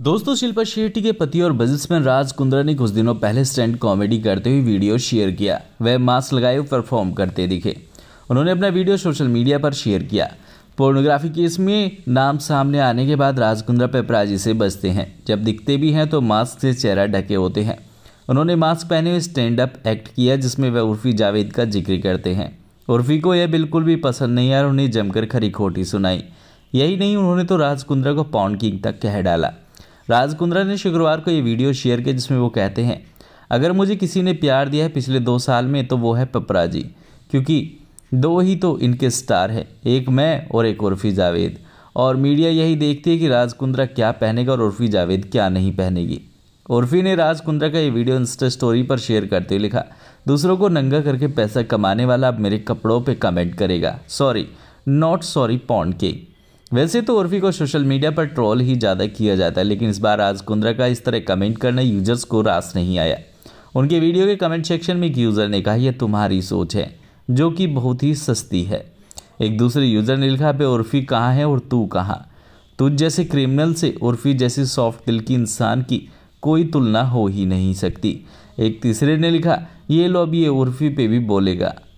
दोस्तों शिल्पा शेट्टी के पति और बिजनेसमैन राज कुंद्रा ने कुछ दिनों पहले स्टैंड कॉमेडी करते हुए वीडियो शेयर किया वह मास्क लगाए परफॉर्म करते दिखे उन्होंने अपना वीडियो सोशल मीडिया पर शेयर किया पोर्नोग्राफी केस में नाम सामने आने के बाद राज कुंद्रा पेपराजी से बचते हैं जब दिखते भी हैं तो मास्क से चेहरा ढके होते हैं उन्होंने मास्क पहने हुए स्टैंड अप एक्ट किया जिसमें वह उर्फी जावेद का जिक्र करते हैं उर्फी को यह बिल्कुल भी पसंद नहीं आया और उन्हें जमकर खरी खोटी सुनाई यही नहीं उन्होंने तो राज कुंद्रा को पाउंड किंग तक कह डाला राज कुंद्रा ने शुक्रवार को ये वीडियो शेयर किया जिसमें वो कहते हैं अगर मुझे किसी ने प्यार दिया है पिछले दो साल में तो वो है पपरा जी क्योंकि दो ही तो इनके स्टार हैं एक मैं और एक उर्फी जावेद और मीडिया यही देखती है कि राज कुंद्रा क्या पहनेगा और उर्फी जावेद क्या नहीं पहनेगी उर्फी ने राज कुंद्रा का ये वीडियो इंस्टा स्टोरी पर शेयर करते हुए लिखा दूसरों को नंगा करके पैसा कमाने वाला अब मेरे कपड़ों पे कमेंट करेगा sorry not sorry pound cake वैसे तो उर्फी को सोशल मीडिया पर ट्रोल ही ज़्यादा किया जाता है लेकिन इस बार राज कुंद्रा का इस तरह कमेंट करना यूजर्स को रास नहीं आया उनके वीडियो के कमेंट सेक्शन में एक यूज़र ने कहा यह तुम्हारी सोच है जो कि बहुत ही सस्ती है एक दूसरे यूज़र ने लिखा पे उर्फी कहाँ है और तू कहाँ तुझ जैसे क्रिमिनल से उर्फी जैसी सॉफ्ट दिल की इंसान की कोई तुलना हो ही नहीं सकती एक तीसरे ने लिखा ये लो अब ये उर्फी पे भी बोलेगा